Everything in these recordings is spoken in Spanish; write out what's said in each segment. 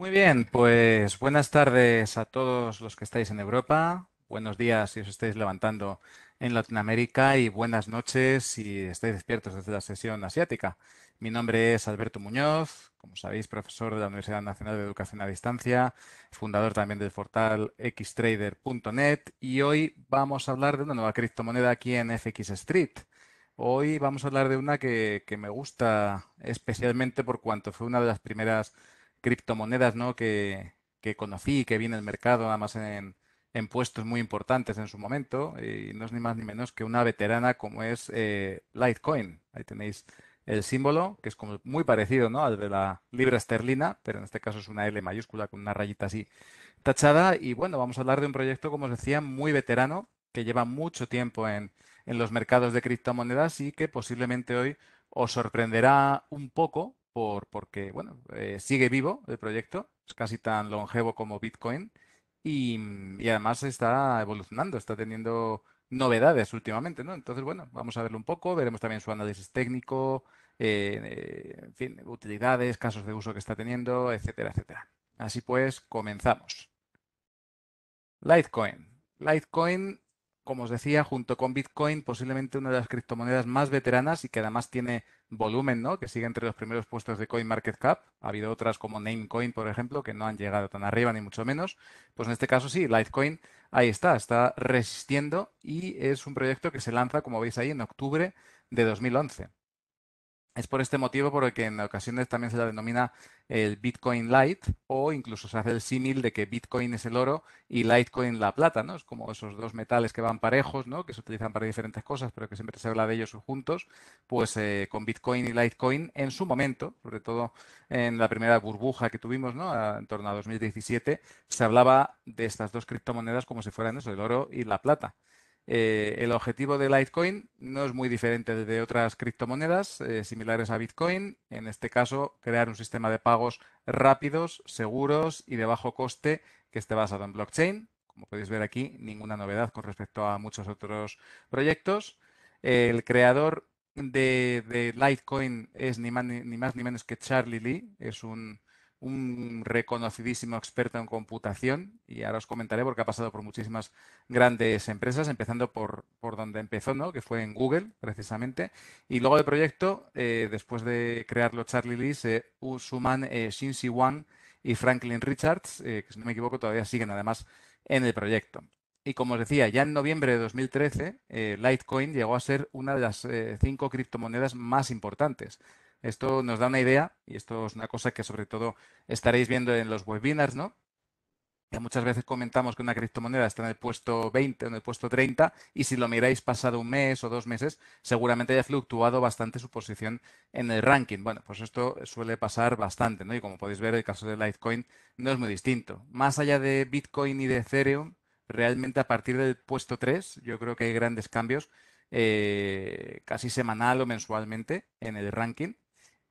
Muy bien, pues buenas tardes a todos los que estáis en Europa, buenos días si os estáis levantando en Latinoamérica y buenas noches si estáis despiertos desde la sesión asiática. Mi nombre es Alberto Muñoz, como sabéis, profesor de la Universidad Nacional de Educación a Distancia, fundador también del portal xtrader.net y hoy vamos a hablar de una nueva criptomoneda aquí en FX Street. Hoy vamos a hablar de una que, que me gusta especialmente por cuanto fue una de las primeras criptomonedas ¿no? que, que conocí, que vi en el mercado, además en, en puestos muy importantes en su momento, y no es ni más ni menos que una veterana como es eh, Litecoin. Ahí tenéis el símbolo, que es como muy parecido ¿no? al de la libra esterlina, pero en este caso es una L mayúscula con una rayita así tachada. Y bueno, vamos a hablar de un proyecto, como os decía, muy veterano, que lleva mucho tiempo en, en los mercados de criptomonedas y que posiblemente hoy os sorprenderá un poco por, porque bueno, eh, sigue vivo el proyecto, es casi tan longevo como Bitcoin mm, y, además está evolucionando, está teniendo novedades últimamente, ¿no? Entonces, bueno, vamos a verlo un poco, veremos también su análisis técnico, eh, eh, en fin, utilidades, casos de uso que está teniendo, etcétera, etcétera. Así pues, comenzamos. Litecoin. Litecoin como os decía, junto con Bitcoin, posiblemente una de las criptomonedas más veteranas y que además tiene volumen, ¿no? Que sigue entre los primeros puestos de CoinMarketCap. Ha habido otras como Namecoin, por ejemplo, que no han llegado tan arriba, ni mucho menos. Pues en este caso sí, Litecoin, ahí está, está resistiendo y es un proyecto que se lanza, como veis ahí, en octubre de 2011. Es por este motivo por el que en ocasiones también se la denomina el Bitcoin Light o incluso se hace el símil de que Bitcoin es el oro y Litecoin la plata, ¿no? Es como esos dos metales que van parejos, ¿no? Que se utilizan para diferentes cosas, pero que siempre se habla de ellos juntos, pues eh, con Bitcoin y Litecoin en su momento, sobre todo en la primera burbuja que tuvimos, ¿no? Ah, en torno a 2017, se hablaba de estas dos criptomonedas como si fueran eso, el oro y la plata. Eh, el objetivo de Litecoin no es muy diferente de otras criptomonedas eh, similares a Bitcoin. En este caso, crear un sistema de pagos rápidos, seguros y de bajo coste que esté basado en blockchain. Como podéis ver aquí, ninguna novedad con respecto a muchos otros proyectos. El creador de, Litecoin es ni más ni menos que Charlie Lee. Es un un reconocidísimo experto en computación y ahora os comentaré porque ha pasado por muchísimas grandes empresas, empezando por, por donde empezó, ¿no? que fue en Google precisamente. Y luego del proyecto, eh, después de crearlo Charlie Lee, eh, Suman Wang y Franklin Richards, eh, que si no me equivoco todavía siguen además en el proyecto. Y como os decía, ya en noviembre de 2013, eh, Litecoin llegó a ser una de las cinco criptomonedas más importantes esto nos da una idea y esto es una cosa que sobre todo estaréis viendo en los webinars, ¿no? Ya muchas veces comentamos que una criptomoneda está en el puesto 20 o en el puesto 30 y si lo miráis pasado un mes o dos meses, seguramente haya fluctuado bastante su posición en el ranking. Bueno, pues esto suele pasar bastante, ¿no? Y como podéis ver, el caso de Litecoin no es muy distinto. Más allá de Bitcoin y de Ethereum, realmente a partir del puesto 3 yo creo que hay grandes cambios eh, casi semanal o mensualmente en el ranking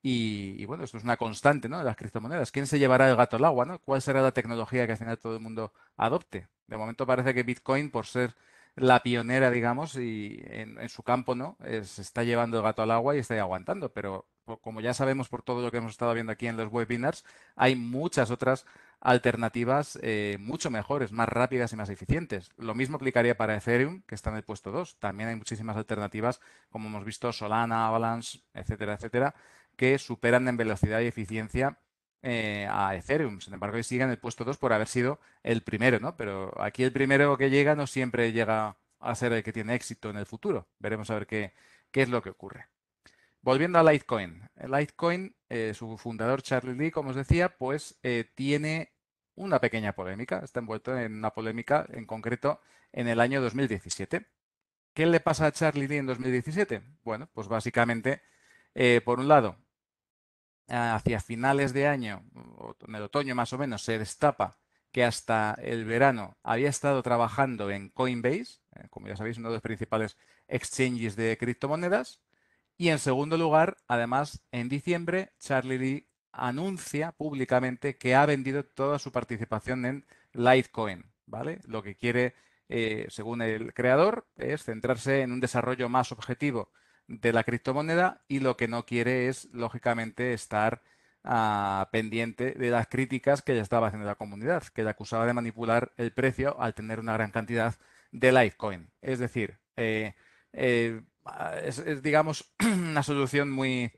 y, bueno, esto es una constante, De las criptomonedas. ¿Quién se llevará el gato al agua, ¿Cuál será la tecnología que al final todo el mundo adopte? De momento parece que Bitcoin, por ser la pionera, digamos, y en, su campo, ¿no? Eh, se está llevando el gato al agua y está ahí aguantando. Pero como ya sabemos por todo lo que hemos estado viendo aquí en los webinars, hay muchas otras alternativas eh, mucho mejores, más rápidas y más eficientes. Lo mismo aplicaría para Ethereum, que está en el puesto 2. También hay muchísimas alternativas, como hemos visto, Solana, Avalanche, etcétera, etcétera que superan en velocidad y eficiencia eh, a Ethereum. Sin embargo, siguen en el puesto 2 por haber sido el primero, ¿no? Pero aquí el primero que llega no siempre llega a ser el que tiene éxito en el futuro. Veremos a ver qué, qué es lo que ocurre. Volviendo a Litecoin. Litecoin, eh, su fundador Charlie Lee, como os decía, pues eh, tiene una pequeña polémica. Está envuelto en una polémica en concreto en el año 2017. ¿Qué le pasa a Charlie Lee en 2017? Bueno, pues básicamente, por un lado, Ah, hacia finales de año, en el otoño más o menos, se destapa que hasta el verano había estado trabajando en Coinbase, eh, como ya sabéis, uno de los principales exchanges de criptomonedas. Y en segundo lugar, además, en diciembre, Charlie Lee anuncia públicamente que ha vendido toda su participación en Litecoin, ¿vale? Lo que quiere, eh, según el creador, es centrarse en un desarrollo más objetivo de la criptomoneda y lo que no quiere es, lógicamente, estar ah, pendiente de las críticas que ya estaba haciendo la comunidad, que le acusaba de manipular el precio al tener una gran cantidad de Litecoin. Es decir, eh, eh, ah, es, digamos, una solución muy,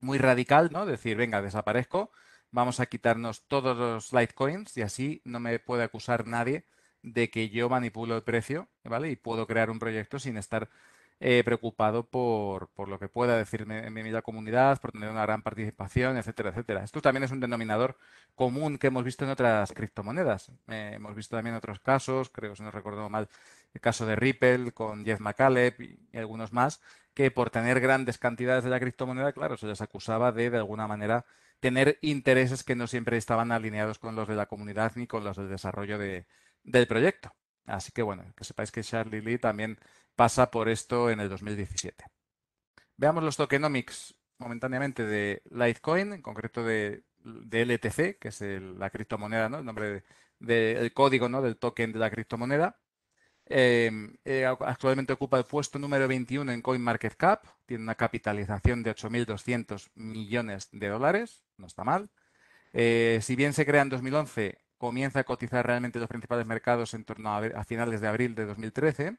muy radical, ¿no? Decir, venga, desaparezco, vamos a quitarnos todos los Litecoins y así no me puede acusar nadie de que yo manipulo el precio, ¿vale? Y puedo crear un proyecto sin estar eh, preocupado por, por, lo que pueda decirme en mi comunidad, por tener una gran participación, etcétera, etcétera. Esto también es un denominador común que hemos visto en otras criptomonedas. Eh, hemos visto también otros casos, creo, si no recuerdo mal, el caso de Ripple con Jeff McCaleb y algunos más, que por tener grandes cantidades de la criptomoneda, claro, se les acusaba de, de alguna manera, tener intereses que no siempre estaban alineados con los de la comunidad ni con los del desarrollo del proyecto. Así que bueno, que sepáis que Charlie Lee también pasa por esto en el 2017. Veamos los tokenomics momentáneamente de Litecoin, en concreto de, LTC, que es la criptomoneda, el nombre del código ¿no? del token de la criptomoneda. Em, eh, actualmente ocupa el puesto número 21 en CoinMarketCap, tiene una capitalización de 8.200 millones de dólares, no está mal. Eh, si bien se crea en 2011, comienza a cotizar realmente los principales mercados en torno a, a finales de abril de 2013.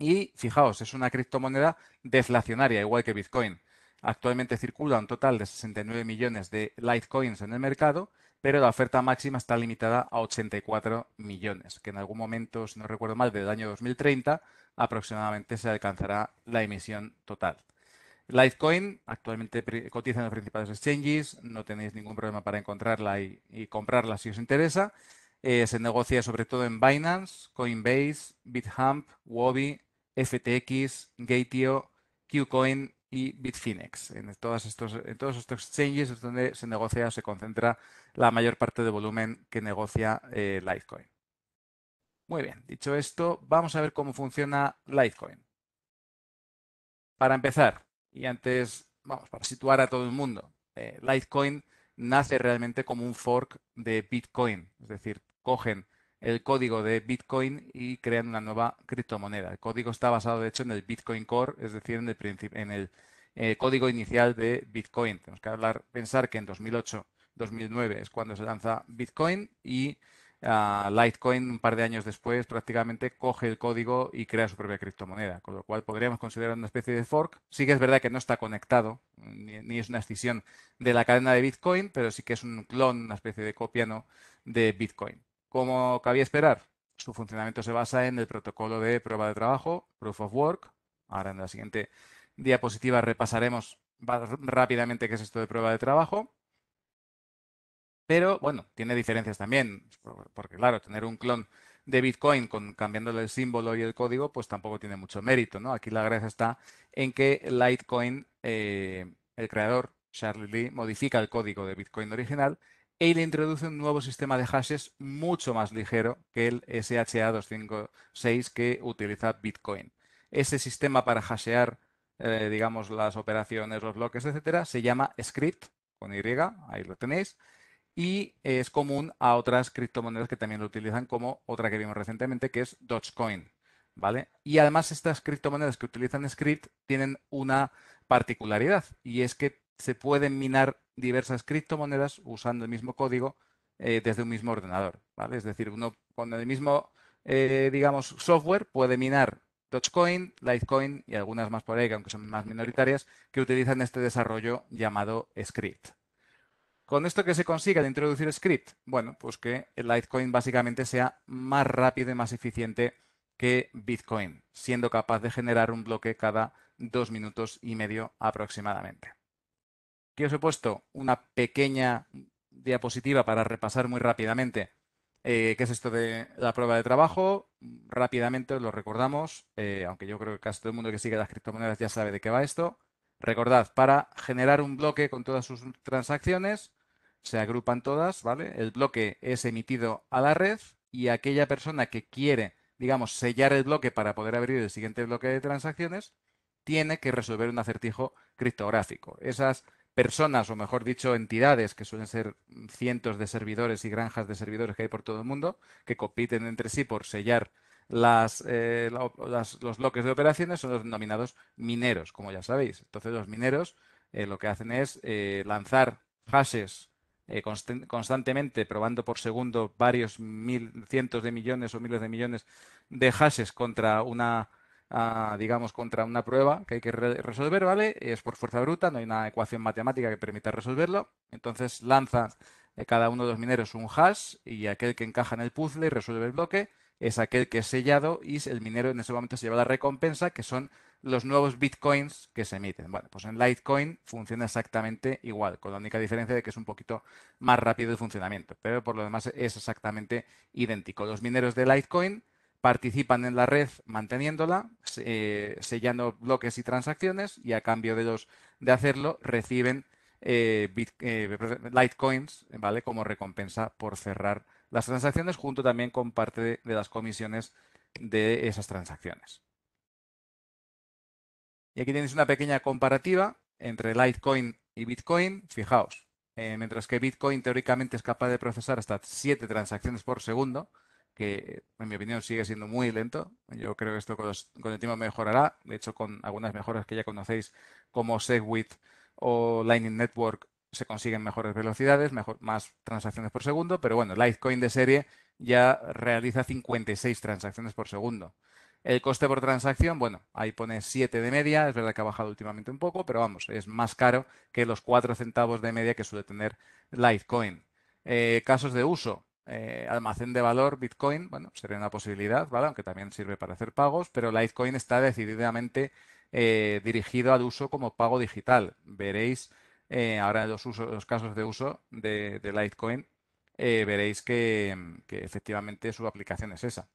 Y fijaos, es una criptomoneda deflacionaria, igual que Bitcoin. Actualmente circula un total de 69 millones de Litecoins en el mercado, pero la oferta máxima está limitada a 84 millones, que en algún momento, si no recuerdo mal, del año 2030 aproximadamente se alcanzará la emisión total. Litecoin actualmente cotiza en los principales exchanges, no tenéis ningún problema para encontrarla y, comprarla si os interesa. Eh, se negocia sobre todo en Binance, Coinbase, BitHump, Wobby, FTX, Gateo, Qcoin y Bitfinex. En, todos estos exchanges es donde se negocia, se concentra la mayor parte de volumen que negocia eh, Litecoin. Muy bien, dicho esto, vamos a ver cómo funciona Litecoin. Para empezar, y antes, vamos, para situar a todo el mundo, eh, Litecoin nace realmente como un fork de Bitcoin, es decir, cogen el código de Bitcoin y crean una nueva criptomoneda. El código está basado, de hecho, en el Bitcoin Core, es decir, en el, en el eh, código inicial de Bitcoin. Tenemos que hablar, pensar que en 2008, 2009 es cuando se lanza Bitcoin y Litecoin, un par de años después, prácticamente coge el código y crea su propia criptomoneda, con lo cual podríamos considerar una especie de fork. Sí que es verdad que no está conectado, ni, es una escisión de la cadena de Bitcoin, pero sí que es un clon, una especie de copia ¿no? de Bitcoin. Como cabía esperar, su funcionamiento se basa en el protocolo de prueba de trabajo, proof of work. Ahora en la siguiente diapositiva repasaremos rápidamente qué es esto de prueba de trabajo. Pero bueno, tiene diferencias también, porque claro, tener un clon de Bitcoin con, cambiándole el símbolo y el código, pues tampoco tiene mucho mérito, Aquí la gracia está en que Litecoin, eh, el creador, Charlie Lee, modifica el código de Bitcoin original e le introduce un nuevo sistema de hashes mucho más ligero que el SHA-256 que utiliza Bitcoin. Ese sistema para hashear, eh, digamos, las operaciones, los bloques, etcétera, se llama script, con Y, ahí lo tenéis, y es común a otras criptomonedas que también lo utilizan, como otra que vimos recientemente, que es Dogecoin. ¿Vale? Y además estas criptomonedas que utilizan script tienen una particularidad y es que se pueden minar diversas criptomonedas usando el mismo código eh, desde un mismo ordenador, ¿vale? Es decir, uno con el mismo, eh, digamos, software puede minar Dogecoin, Litecoin y algunas más por ahí, aunque son más minoritarias, que utilizan este desarrollo llamado script, ¿Con esto que se consigue de introducir script? Bueno, pues que el Litecoin básicamente sea más rápido y más eficiente que Bitcoin, siendo capaz de generar un bloque cada dos minutos y medio aproximadamente. Aquí os he puesto una pequeña diapositiva para repasar muy rápidamente eh, qué es esto de la prueba de trabajo. Rápidamente os lo recordamos, eh, aunque yo creo que casi todo el mundo que sigue las criptomonedas ya sabe de qué va esto. Recordad, para generar un bloque con todas sus transacciones, se agrupan todas, ¿vale? El bloque es emitido a la red y aquella persona que quiere, digamos, sellar el bloque para poder abrir el siguiente bloque de transacciones, tiene que resolver un acertijo criptográfico. Esas personas, o mejor dicho, entidades, que suelen ser cientos de servidores y granjas de servidores que hay por todo el mundo, que compiten entre sí por sellar eh, los bloques de operaciones, son los denominados mineros, como ya sabéis. Entonces, los mineros eh, lo que hacen es eh, lanzar hashes eh, constantemente probando por segundo varios cientos de millones o miles de millones de hashes contra una, ah, digamos, contra una prueba que hay que resolver, ¿vale? Es por fuerza bruta, no hay una ecuación matemática que permita resolverlo. Entonces lanza eh, cada uno de los mineros un hash y aquel que encaja en el puzzle resuelve el bloque es aquel que es sellado y el minero en ese momento se lleva la recompensa, que son los nuevos bitcoins que se emiten. Bueno, pues en Litecoin funciona exactamente igual, con la única diferencia de que es un poquito más rápido el funcionamiento, pero por lo demás es exactamente idéntico. Los mineros de Litecoin participan en la red manteniéndola, eh, sellando bloques y transacciones y a cambio de, los, de hacerlo reciben eh, eh, Litecoins, ¿vale? Como recompensa por cerrar las transacciones junto también con parte de, las comisiones de esas transacciones. Y aquí tenéis una pequeña comparativa entre Litecoin y Bitcoin. Fijaos, eh, mientras que Bitcoin teóricamente es capaz de procesar hasta 7 transacciones por segundo, que en mi opinión sigue siendo muy lento. Yo creo que esto con el tiempo mejorará. De hecho, con algunas mejoras que ya conocéis como Segwit o Lightning Network se consiguen mejores velocidades, mejor, más transacciones por segundo, pero bueno, Litecoin de serie ya realiza 56 transacciones por segundo. El coste por transacción, bueno, ahí pone 7 de media, es verdad que ha bajado últimamente un poco, pero vamos, es más caro que los 4 centavos de media que suele tener Litecoin. Eh, casos de uso, eh, almacén de valor, Bitcoin, bueno, sería una posibilidad, ¿vale? Aunque también sirve para hacer pagos, pero Litecoin está decididamente eh, dirigido al uso como pago digital. Veréis eh, ahora en los, usos, los casos de uso de, Litecoin, eh, veréis que, mm, que, efectivamente su aplicación es esa.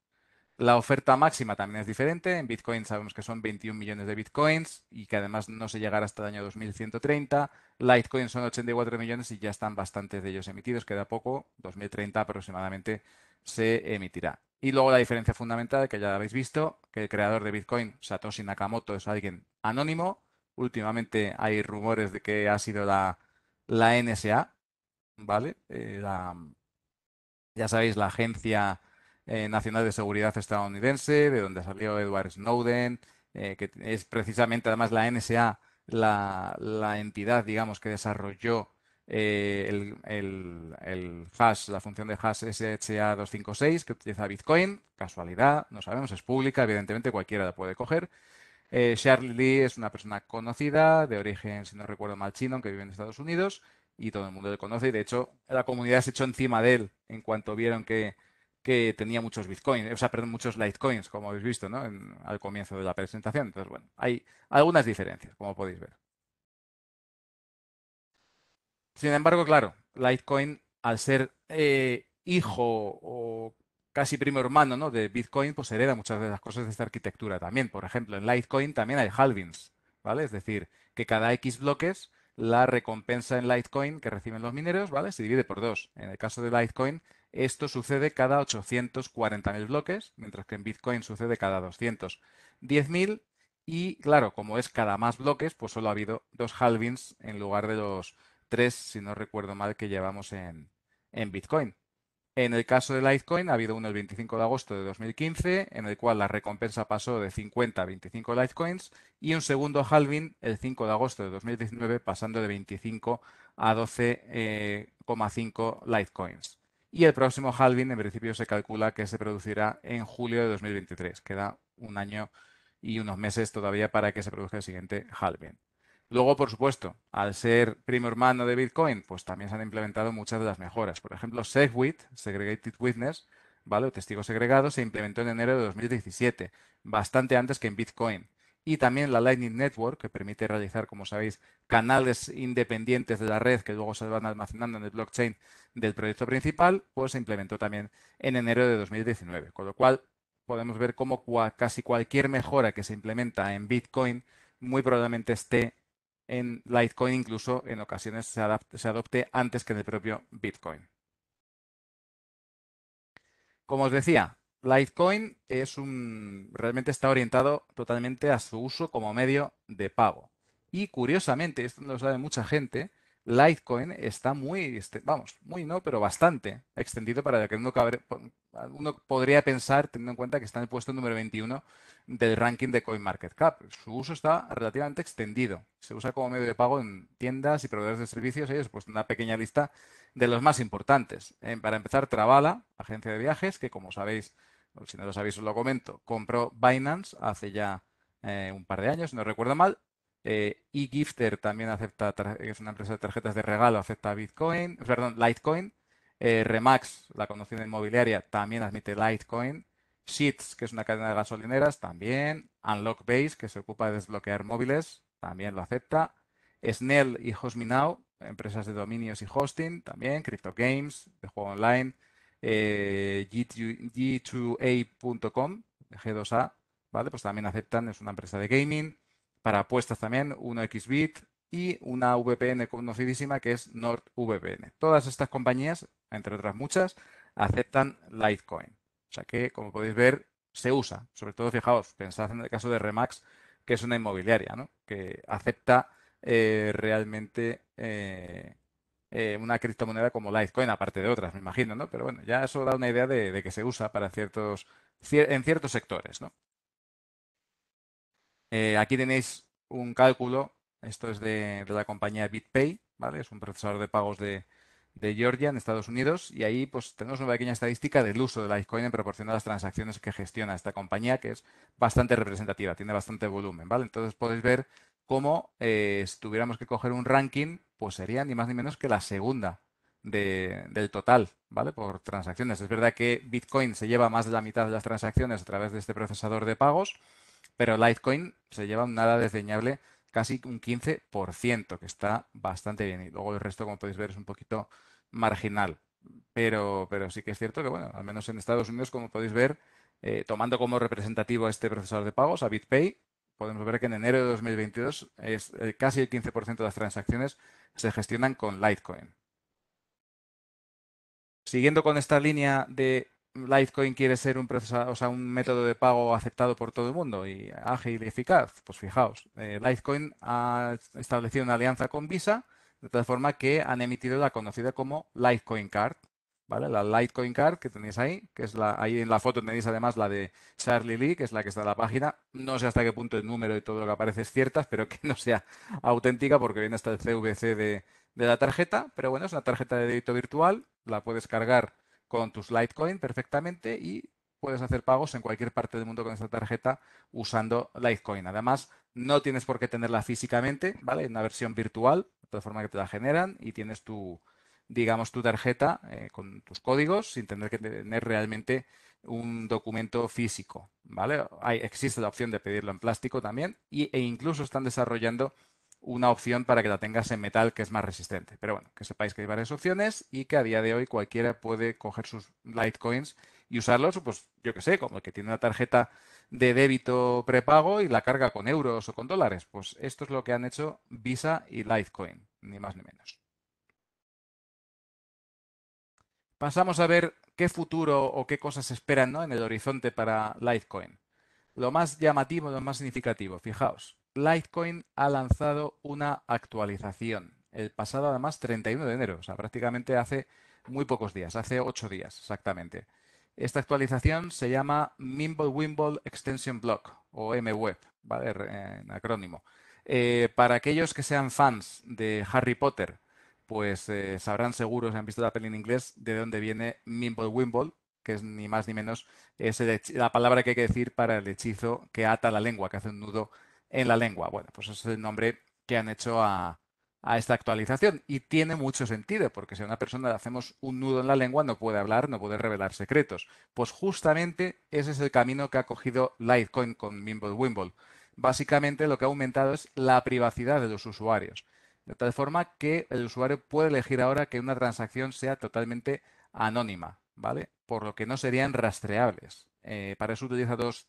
La oferta máxima también es diferente. En Bitcoin sabemos que son 21 millones de Bitcoins y que además no se llegará hasta el año 2130. Litecoin son 84 millones y ya están bastantes de ellos emitidos. Queda poco. 2030 aproximadamente se emitirá. Y luego la diferencia fundamental que ya habéis visto, que el creador de Bitcoin, Satoshi Nakamoto, es alguien anónimo últimamente hay rumores de que ha sido la, NSA, ¿vale? Eh, ya sabéis, la Agencia eh, Nacional de Seguridad estadounidense, de donde salió Edward Snowden, eh, que es precisamente además la NSA la, entidad, digamos, que desarrolló el, el, hash, la función de hash SHA-256 que utiliza Bitcoin. Casualidad, no sabemos, es pública, evidentemente cualquiera la puede coger. Eh, Charlie Lee es una persona conocida, de origen, si no recuerdo mal, chino, aunque vive en Estados Unidos, y todo el mundo le conoce. Y de hecho, la comunidad se echó encima de él en cuanto vieron que, tenía muchos bitcoins, o sea, perdón, muchos litecoins, como habéis visto, ¿no? al comienzo de la presentación. Entonces, bueno, hay algunas diferencias, como podéis ver. Sin embargo, claro, Litecoin, al ser eh, hijo o casi primo hermano ¿no? de Bitcoin, pues hereda muchas de las cosas de esta arquitectura también. Por ejemplo, en Litecoin también hay halvings, ¿vale? Es decir, que cada X bloques la recompensa en Litecoin que reciben los mineros, ¿vale? Se divide por dos. En el caso de Litecoin, esto sucede cada 840.000 bloques, mientras que en Bitcoin sucede cada 210.000. Y claro, como es cada más bloques, pues solo ha habido dos halvings en lugar de los tres, si no recuerdo mal, que llevamos en, en Bitcoin. En el caso de Litecoin ha habido uno el 25 de agosto de 2015, en el cual la recompensa pasó de 50 a 25 Litecoins, y un segundo halving el 5 de agosto de 2019, pasando de 25 a 12,5 eh, Litecoins. Y el próximo halving, en principio, se calcula que se producirá en julio de 2023. Queda un año y unos meses todavía para que se produzca el siguiente halving. Luego, por supuesto, al ser primo hermano de Bitcoin, pues también se han implementado muchas de las mejoras. Por ejemplo, SegWit, Segregated Witness, ¿vale? O testigo segregado, se implementó en enero de 2017, bastante antes que en Bitcoin. Y también la Lightning Network, que permite realizar, como sabéis, canales independientes de la red que luego se van almacenando en el blockchain del proyecto principal, pues se implementó también en enero de 2019. Con lo cual, podemos ver cómo casi cualquier mejora que se implementa en Bitcoin muy probablemente esté en Litecoin incluso en ocasiones se, adopte antes que en el propio Bitcoin. Como os decía, Litecoin es un, realmente está orientado totalmente a su uso como medio de pago. Y curiosamente, esto no lo sabe mucha gente, Litecoin está muy, este, vamos, muy no, pero bastante extendido para que uno, podría pensar, teniendo en cuenta que está en el puesto número 21 del ranking de CoinMarketCap. Su uso está relativamente extendido. Se usa como medio de pago en tiendas y proveedores de servicios. Ellos pues una pequeña lista de los más importantes. Eh, para empezar, Travala, agencia de viajes, que como sabéis, si no lo sabéis os lo comento, compró Binance hace ya eh, un par de años, no recuerdo mal, eh, Gifter también acepta, es una empresa de tarjetas de regalo, acepta Bitcoin, perdón, Litecoin. Eh, Remax, la conducción inmobiliaria, también admite Litecoin. Sheets, que es una cadena de gasolineras, también. Base, que se ocupa de desbloquear móviles, también lo acepta. Snell y Hosminao, empresas de dominios y hosting, también. Crypto Games, de juego online. G2, G2A.com, G2A, ¿vale? Pues también aceptan, es una empresa de gaming para apuestas también, una Xbit y una VPN conocidísima que es NordVPN. Todas estas compañías, entre otras muchas, aceptan Litecoin. O sea que, como podéis ver, se usa. Sobre todo, fijaos, pensad en el caso de Remax, que es una inmobiliaria, ¿no? Que acepta eh, realmente eh, eh, una criptomoneda como Litecoin, aparte de otras, me imagino, ¿no? Pero bueno, ya eso da una idea de, que se usa para ciertos, en ciertos sectores, ¿no? Eh, aquí tenéis un cálculo, esto es de, la compañía BitPay, ¿vale? Es un procesador de pagos de, Georgia en Estados Unidos y ahí pues tenemos una pequeña estadística del uso de Litecoin en proporción a las transacciones que gestiona esta compañía, que es bastante representativa, tiene bastante volumen, ¿vale? Entonces podéis ver cómo eh, si tuviéramos que coger un ranking, pues sería ni más ni menos que la segunda del total, ¿vale? Por transacciones. Es verdad que Bitcoin se lleva más de la mitad de las transacciones a través de este procesador de pagos, pero Litecoin se lleva nada desdeñable, casi un 15%, que está bastante bien. Y luego el resto, como podéis ver, es un poquito marginal. Pero, pero sí que es cierto que, bueno, al menos en Estados Unidos, como podéis ver, eh, tomando como representativo a este procesador de pagos, a BitPay, podemos ver que en enero de 2022 es, eh, casi el 15% de las transacciones se gestionan con Litecoin. Siguiendo con esta línea de Litecoin quiere ser un o sea, un método de pago aceptado por todo el mundo y ágil y eficaz, pues fijaos, eh, Litecoin ha establecido una alianza con Visa, de tal forma que han emitido la conocida como Litecoin Card, ¿vale? La Litecoin Card que tenéis ahí, que es la, ahí en la foto tenéis además la de Charlie Lee, que es la que está en la página. No sé hasta qué punto el número y todo lo que aparece es cierta, pero que no sea auténtica porque viene hasta el CVC de, de la tarjeta, pero bueno, es una tarjeta de débito virtual, la puedes cargar con tus Litecoin perfectamente y puedes hacer pagos en cualquier parte del mundo con esta tarjeta usando Litecoin. Además, no tienes por qué tenerla físicamente, ¿vale? En una versión virtual, de forma que te la generan y tienes tu, digamos, tu tarjeta eh, con tus códigos sin tener que tener realmente un documento físico, ¿vale? Hay, existe la opción de pedirlo en plástico también e incluso están desarrollando una opción para que la tengas en metal que es más resistente. Pero bueno, que sepáis que hay varias opciones y que a día de hoy cualquiera puede coger sus Litecoins y usarlos, pues yo que sé, como el que tiene una tarjeta de débito prepago y la carga con euros o con dólares. Pues esto es lo que han hecho Visa y Litecoin, ni más ni menos. Pasamos a ver qué futuro o qué cosas esperan en el horizonte para Litecoin. Lo más llamativo, lo más significativo, fijaos. Litecoin ha lanzado una actualización el pasado además 31 de enero, o sea, prácticamente hace muy pocos días, hace ocho días exactamente. Esta actualización se llama Mimble Wimble Extension Block o MWeb, ¿vale? En acrónimo. Eh, para aquellos que sean fans de Harry Potter, pues eh, sabrán seguro, si han visto la peli en inglés, de dónde viene Mimble Wimble, que es ni más ni menos la palabra que hay que decir para el hechizo que ata la lengua, que hace un nudo en la lengua. Bueno, pues ese es el nombre que han hecho a, esta actualización. Y tiene mucho sentido, porque si a una persona le hacemos un nudo en la lengua, no puede hablar, no puede revelar secretos. Pues justamente ese es el camino que ha cogido Litecoin con Mimblewimble. Básicamente lo que ha aumentado es la privacidad de los usuarios. De tal forma que el usuario puede elegir ahora que una transacción sea totalmente anónima, ¿vale? Por lo que no serían rastreables. Eh, para eso utiliza dos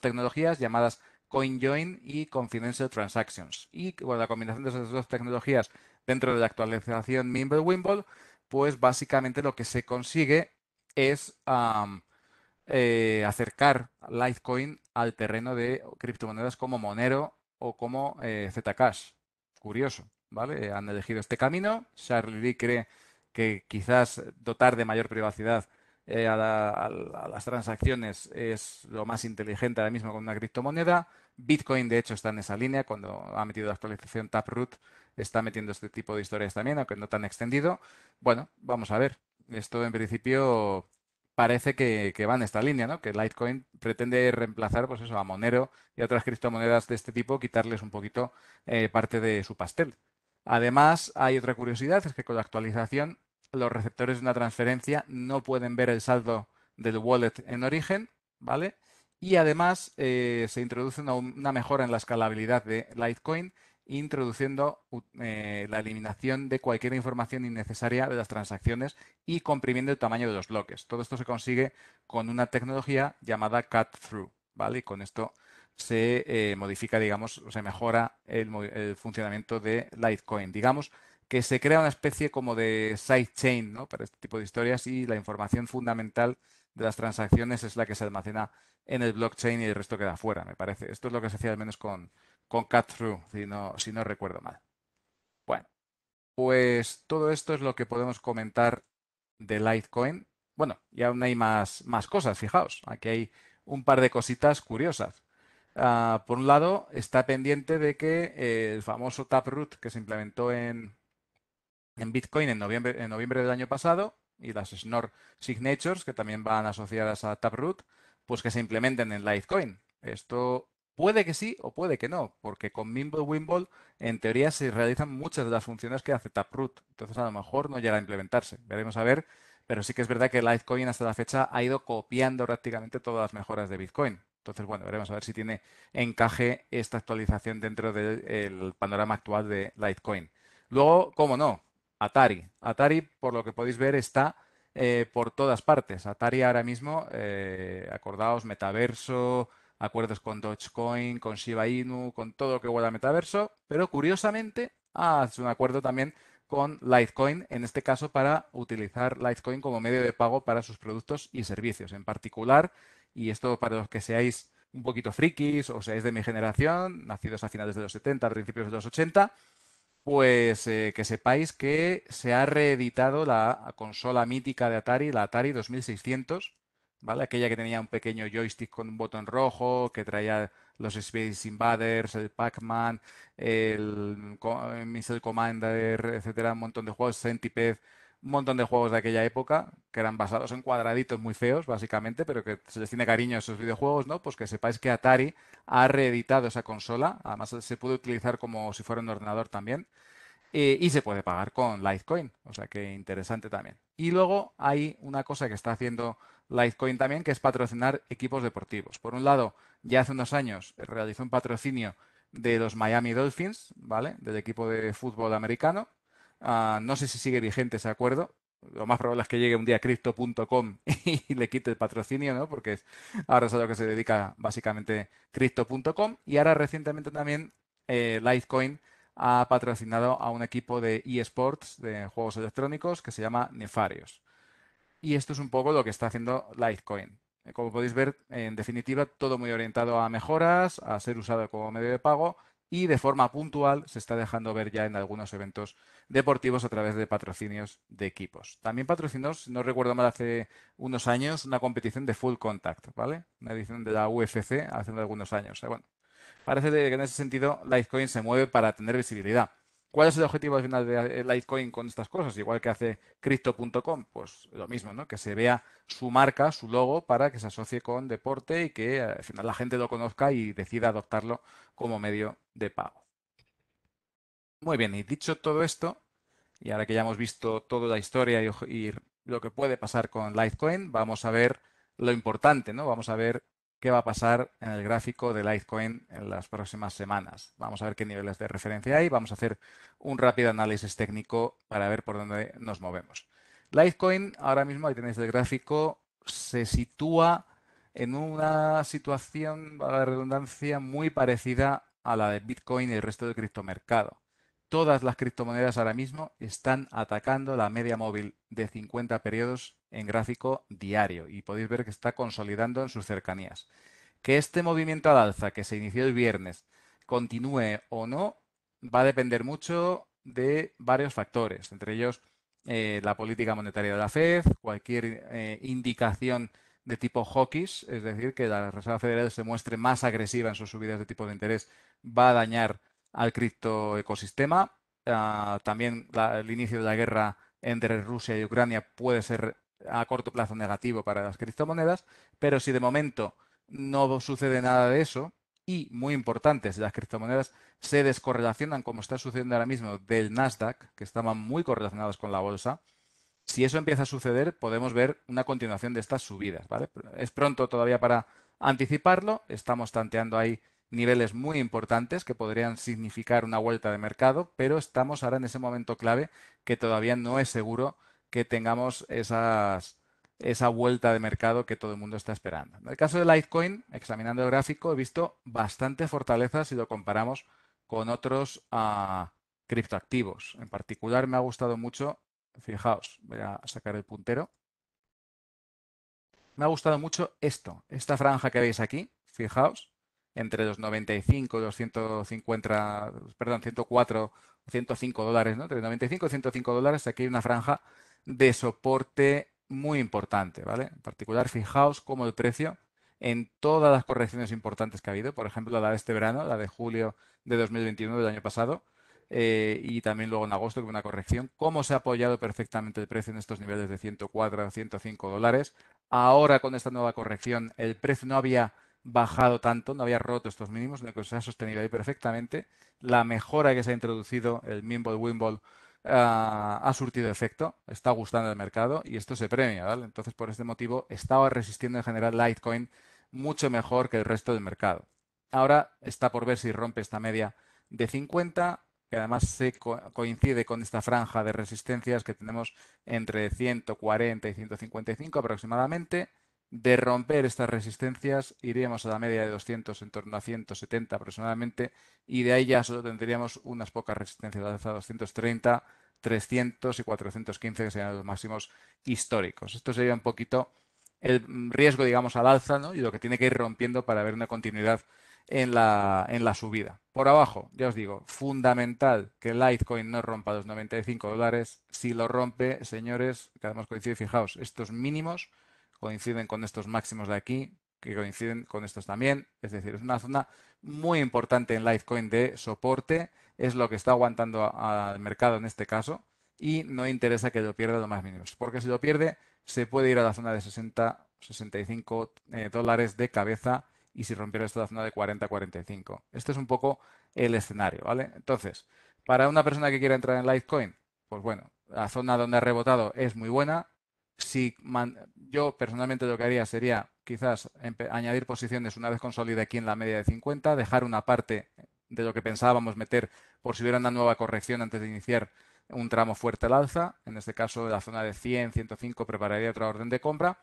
tecnologías llamadas CoinJoin y Confidential Transactions. Y con la combinación de esas dos tecnologías dentro de la actualización MimbleWimble, pues básicamente lo que se consigue es eh, acercar Litecoin al terreno de criptomonedas como Monero o como eh, Zcash. Curioso, ¿vale? Han elegido este camino. Charlie Lee cree que quizás dotar de mayor privacidad eh, a, las transacciones es lo más inteligente ahora mismo con una criptomoneda. Bitcoin, de hecho, está en esa línea. Cuando ha metido la actualización Taproot, está metiendo este tipo de historias también, aunque no tan extendido. Bueno, vamos a ver. Esto, en principio, parece que, va en esta línea, ¿no? Que Litecoin pretende reemplazar, pues eso, a Monero y otras criptomonedas de este tipo, quitarles un poquito eh, parte de su pastel. Además, hay otra curiosidad, es que con la actualización los receptores de una transferencia no pueden ver el saldo del wallet en origen, ¿vale? Y además eh, se introduce una, mejora en la escalabilidad de Litecoin, introduciendo eh, la eliminación de cualquier información innecesaria de las transacciones y comprimiendo el tamaño de los bloques. Todo esto se consigue con una tecnología llamada cut-through, ¿vale? Y con esto se eh, modifica, digamos, se mejora el, el funcionamiento de Litecoin. Digamos que se crea una especie como de sidechain ¿no? para este tipo de historias y la información fundamental de las transacciones es la que se almacena en el blockchain y el resto queda fuera, me parece. Esto es lo que se hacía al menos con, con cut si no, si no recuerdo mal. Bueno, pues todo esto es lo que podemos comentar de Litecoin. Bueno, y aún hay más, más cosas, fijaos. Aquí hay un par de cositas curiosas. Ah, por un lado, está pendiente de que el famoso Taproot que se implementó en, en Bitcoin en noviembre, en noviembre del año pasado y las Snor Signatures, que también van asociadas a Taproot, pues que se implementen en Litecoin. Esto puede que sí o puede que no, porque con MimbleWimble Wimble en teoría se realizan muchas de las funciones que hace Taproot. Entonces a lo mejor no llega a implementarse. Veremos a ver, pero sí que es verdad que Litecoin hasta la fecha ha ido copiando prácticamente todas las mejoras de Bitcoin. Entonces, bueno, veremos a ver si tiene encaje esta actualización dentro del panorama actual de Litecoin. Luego, cómo no, Atari. Atari, por lo que podéis ver, está eh, por todas partes. Atari ahora mismo, eh, acordaos, metaverso, acuerdos con Dogecoin, con Shiba Inu, con todo lo que guarda a metaverso, pero curiosamente hace ah, un acuerdo también con Litecoin, en este caso para utilizar Litecoin como medio de pago para sus productos y servicios. En particular, y esto para los que seáis un poquito frikis o seáis de mi generación, nacidos a finales de los 70, principios de los 80, pues eh, que sepáis que se ha reeditado la consola mítica de Atari, la Atari 2600, ¿vale? Aquella que tenía un pequeño joystick con un botón rojo, que traía los Space Invaders, el Pac-Man, el eh, Missile Commander, etcétera, un montón de juegos, Centipede, un montón de juegos de aquella época que eran basados en cuadraditos muy feos, básicamente, pero que se les tiene cariño a esos videojuegos, ¿no? Pues que sepáis que Atari ha reeditado esa consola, además se puede utilizar como si fuera un ordenador también, eh, y se puede pagar con Litecoin, o sea que interesante también. Y luego hay una cosa que está haciendo Litecoin también, que es patrocinar equipos deportivos. Por un lado, ya hace unos años realizó un patrocinio de los Miami Dolphins, ¿vale? Del equipo de fútbol americano. Ah, no sé si sigue vigente ese acuerdo. Lo más probable es que llegue un día crypto.com y le quite el patrocinio, ¿no? Porque ahora es a lo que se dedica básicamente crypto.com. Y ahora recientemente también eh, Litecoin ha patrocinado a un equipo de eSports, de juegos electrónicos, que se llama Nefarios. Y esto es un poco lo que está haciendo Litecoin. Eh, como podéis ver, en definitiva, todo muy orientado a mejoras, a ser usado como medio de pago y de forma puntual se está dejando ver ya en algunos eventos deportivos a través de patrocinios de equipos. También patrocinó, si no recuerdo mal, hace unos años una competición de full contact, ¿vale? Una edición de la UFC hace algunos años. bueno, parece que en ese sentido Litecoin se mueve para tener visibilidad. ¿Cuál es el objetivo al final de eh, Litecoin con estas cosas? Igual que hace Crypto.com, pues lo mismo, ¿no? Que se vea su marca, su logo, para que se asocie con deporte y que eh, al final la gente lo conozca y decida adoptarlo como medio de pago. Muy bien, y dicho todo esto, y ahora que ya hemos visto toda la historia y, lo que puede pasar con Litecoin, vamos a ver lo importante, ¿no? Vamos a ver qué va a pasar en el gráfico de Litecoin en las próximas semanas. Vamos a ver qué niveles de referencia hay. Vamos a hacer un rápido análisis técnico para ver por dónde nos movemos. Litecoin, ahora mismo, ahí tenéis el gráfico, se sitúa en una situación, de redundancia, muy parecida a la de Bitcoin y el resto del criptomercado. Todas las criptomonedas ahora mismo están atacando la media móvil de 50 periodos en gráfico diario y podéis ver que está consolidando en sus cercanías. Que este movimiento al alza que se inició el viernes continúe o no va a depender mucho de varios factores, entre ellos eh, la política monetaria de la Fed, cualquier eh, indicación de tipo hawkish, es decir, que la Reserva Federal se muestre más agresiva en sus subidas de tipo de interés, va a dañar al criptoecosistema. Ah, también el inicio de la guerra entre Rusia y Ucrania puede ser a corto plazo negativo para las criptomonedas, pero si de momento no sucede nada de eso, y muy importante, si las criptomonedas se descorrelacionan como está sucediendo ahora mismo del Nasdaq, que estaban muy correlacionadas con la bolsa, si eso empieza a suceder, podemos ver una continuación de estas subidas. ¿vale? Es pronto todavía para anticiparlo. Estamos tanteando ahí niveles muy importantes que podrían significar una vuelta de mercado, pero estamos ahora en ese momento clave que todavía no es seguro que tengamos esas, esa vuelta de mercado que todo el mundo está esperando. En el caso de Litecoin, examinando el gráfico, he visto bastante fortaleza si lo comparamos con otros ah, criptoactivos. En particular, me ha gustado mucho Fijaos, voy a sacar el puntero. Me ha gustado mucho esto, esta franja que veis aquí, fijaos, entre los 95 y los 150, perdón, 104, 105 dólares, ¿no? Entre 95 y 105 dólares, aquí hay una franja de soporte muy importante, ¿vale? En particular, fijaos cómo el precio en todas las correcciones importantes que ha habido, por ejemplo, la de este verano, la de julio de 2021 del año pasado, eh, y también luego en agosto con una corrección, cómo se ha apoyado perfectamente el precio en estos niveles de 104 a 105 dólares. Ahora con esta nueva corrección el precio no había bajado tanto, no había roto estos mínimos, sino que se ha sostenido ahí perfectamente. La mejora que se ha introducido, el Mimble Wimble, ah, ha surtido efecto, está gustando el mercado y esto se premia. Entonces, por este motivo, estaba resistiendo en general Litecoin mucho mejor que el resto del mercado. Ahora está por ver si rompe esta media de 50 que además se coincide con esta franja de resistencias que tenemos entre 140 y 155 aproximadamente. De romper estas resistencias iríamos a la media de 200 en torno a 170 aproximadamente y de ahí ya solo tendríamos unas pocas resistencias alza, 230, 300 y 415 que serían los máximos históricos. Esto sería un poquito el riesgo, digamos, al alza ¿no? y lo que tiene que ir rompiendo para ver una continuidad en la, en la subida. Por abajo, ya os digo, fundamental que Litecoin no rompa los 95 dólares. Si lo rompe, señores, que además coincide, fijaos, estos mínimos coinciden con estos máximos de aquí, que coinciden con estos también. Es decir, es una zona muy importante en Litecoin de soporte, es lo que está aguantando al mercado en este caso y no interesa que lo pierda lo más mínimo, porque si lo pierde se puede ir a la zona de 60, 65 eh, dólares de cabeza y si rompiera esta zona de 40-45. Este es un poco el escenario, ¿vale? Entonces, para una persona que quiera entrar en Litecoin, pues bueno, la zona donde ha rebotado es muy buena. Si yo personalmente lo que haría sería quizás añadir posiciones una vez consolida aquí en la media de 50, dejar una parte de lo que pensábamos meter por si hubiera una nueva corrección antes de iniciar un tramo fuerte al alza, en este caso la zona de 100, 105 prepararía otra orden de compra,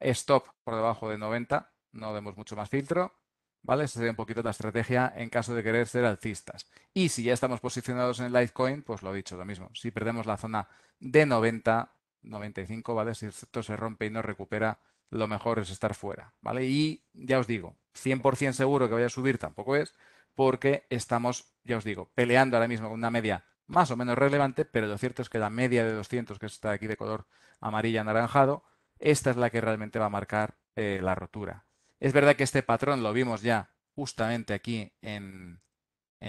stop por debajo de 90, no vemos mucho más filtro, ¿vale? Esa sería un poquito la estrategia en caso de querer ser alcistas. Y si ya estamos posicionados en Litecoin, pues lo he dicho, lo mismo. Si perdemos la zona de 90, 95, ¿vale? Si esto se rompe y no recupera, lo mejor es estar fuera, ¿vale? Y ya os digo, 100% seguro que vaya a subir tampoco es, porque estamos, ya os digo, peleando ahora mismo con una media más o menos relevante, pero lo cierto es que la media de 200, que está aquí de color amarilla anaranjado, esta es la que realmente va a marcar eh, la rotura. Es verdad que este patrón lo vimos ya justamente aquí en,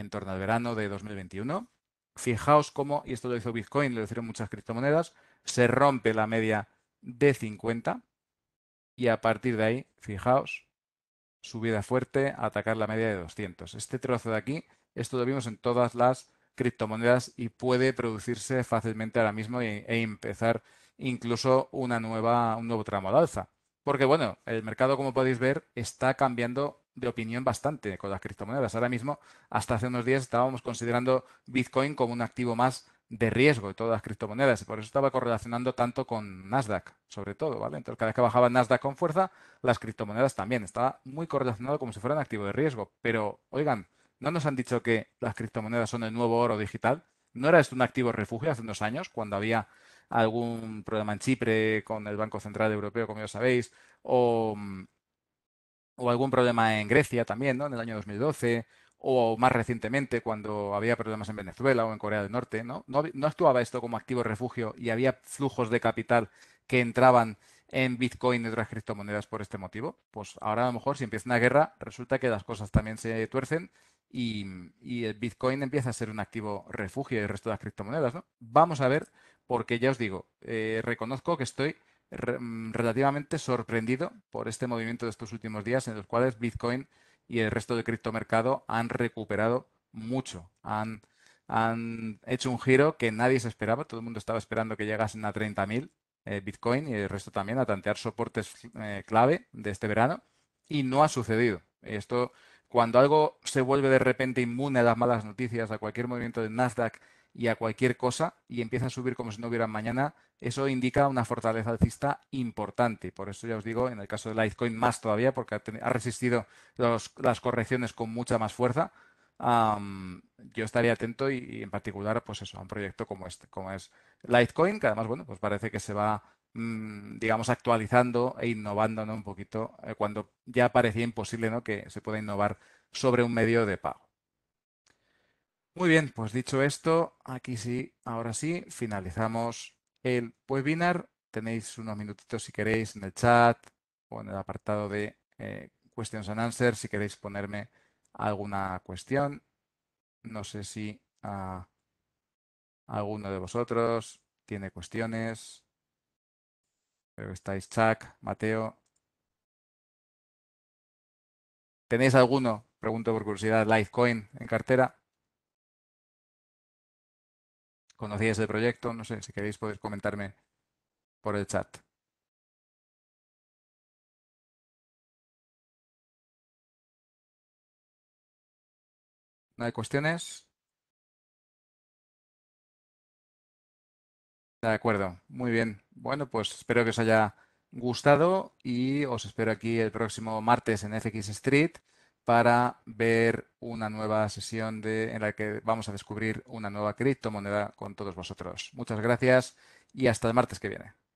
torno al verano de 2021. Fijaos cómo, y esto lo hizo Bitcoin, lo hicieron muchas criptomonedas, se rompe la media de 50 y a partir de ahí, fijaos, subida fuerte, a atacar la media de 200. Este trozo de aquí, esto lo vimos en todas las criptomonedas y puede producirse fácilmente ahora mismo e, empezar incluso una nueva, un nuevo tramo de alza. Porque bueno, el mercado, como podéis ver, está cambiando de opinión bastante con las criptomonedas. Ahora mismo, hasta hace unos días, estábamos considerando Bitcoin como un activo más de riesgo de todas las criptomonedas. Por eso estaba correlacionando tanto con Nasdaq, sobre todo, ¿vale? Entonces, cada vez que bajaba Nasdaq con fuerza, las criptomonedas también. Estaba muy correlacionado como si fuera un activo de riesgo. Pero, oigan, ¿no nos han dicho que las criptomonedas son el nuevo oro digital? ¿No era esto un activo refugio hace unos años, cuando había algún problema en Chipre con el Banco Central Europeo, como ya sabéis, o, mm, o algún problema en Grecia también, ¿no? En el año 2012 o más recientemente cuando había problemas en Venezuela o en Corea del Norte, ¿no? ¿no? actuaba esto como activo refugio y había flujos de capital que entraban en Bitcoin y otras criptomonedas por este motivo. Pues ahora a lo mejor si empieza una guerra resulta que las cosas también se tuercen y, el Bitcoin empieza a ser un activo refugio y el resto de las criptomonedas, ¿no? Vamos a ver porque ya os digo, eh, reconozco que estoy mm, relativamente sorprendido por este movimiento de estos últimos días en los cuales Bitcoin y el resto del criptomercado han recuperado mucho, han, han hecho un giro que nadie se esperaba, todo el mundo estaba esperando que llegasen a 30.000 eh, Bitcoin y el resto también a tantear soportes eh, clave de este verano y no ha sucedido. Esto, cuando algo se vuelve de repente inmune a las malas noticias, a cualquier movimiento de Nasdaq, y a cualquier cosa y empieza a subir como si no hubiera mañana, eso indica una fortaleza alcista importante. Por eso ya os digo, en el caso de Litecoin más todavía, porque ha, resistido las correcciones con mucha más fuerza. yo estaría atento y, en particular, pues eso, a un proyecto como este, como es Litecoin, que además, bueno, pues parece que se va, mm, digamos, actualizando e innovando un poquito eh, cuando ya parecía imposible ¿no? que se pueda innovar sobre un medio de pago. Muy bien, pues dicho esto, aquí sí, ahora sí, finalizamos el webinar. Tenéis unos minutitos si queréis en el chat o en el apartado de eh, questions and answers si queréis ponerme alguna cuestión. No sé si ah, alguno de vosotros tiene cuestiones. Pero estáis Chuck, Mateo. ¿Tenéis alguno? Pregunto por curiosidad, Litecoin en cartera conocíais el proyecto, no sé, si queréis podéis comentarme por el chat. ¿No hay cuestiones? De acuerdo, muy bien. Bueno, pues espero que os haya gustado y os espero aquí el próximo martes en FX Street para ver una nueva sesión en la que vamos a descubrir una nueva criptomoneda con todos vosotros. Muchas gracias y hasta el martes que viene.